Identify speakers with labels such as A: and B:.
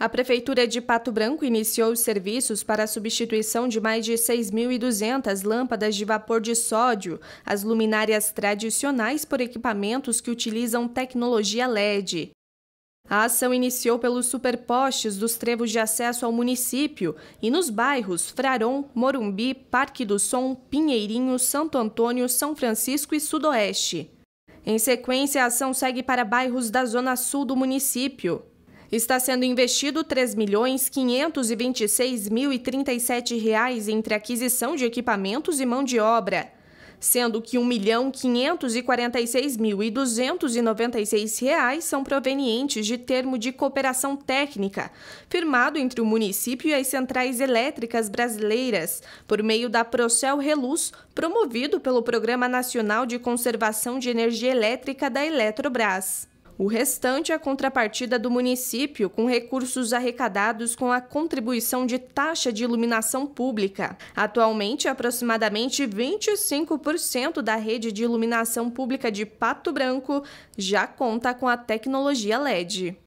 A: A Prefeitura de Pato Branco iniciou os serviços para a substituição de mais de 6.200 lâmpadas de vapor de sódio, as luminárias tradicionais, por equipamentos que utilizam tecnologia LED. A ação iniciou pelos superpostes dos trevos de acesso ao município e nos bairros Fraron, Morumbi, Parque do Som, Pinheirinho, Santo Antônio, São Francisco e Sudoeste. Em sequência, a ação segue para bairros da zona sul do município. Está sendo investido R$ 3.526.037 reais entre aquisição de equipamentos e mão de obra, sendo que R$ 1.546.296 reais são provenientes de termo de cooperação técnica, firmado entre o município e as centrais elétricas brasileiras, por meio da Procel Reluz, promovido pelo Programa Nacional de Conservação de Energia Elétrica da Eletrobras. O restante é contrapartida do município com recursos arrecadados com a contribuição de taxa de iluminação pública. Atualmente, aproximadamente 25% da rede de iluminação pública de Pato Branco já conta com a tecnologia LED.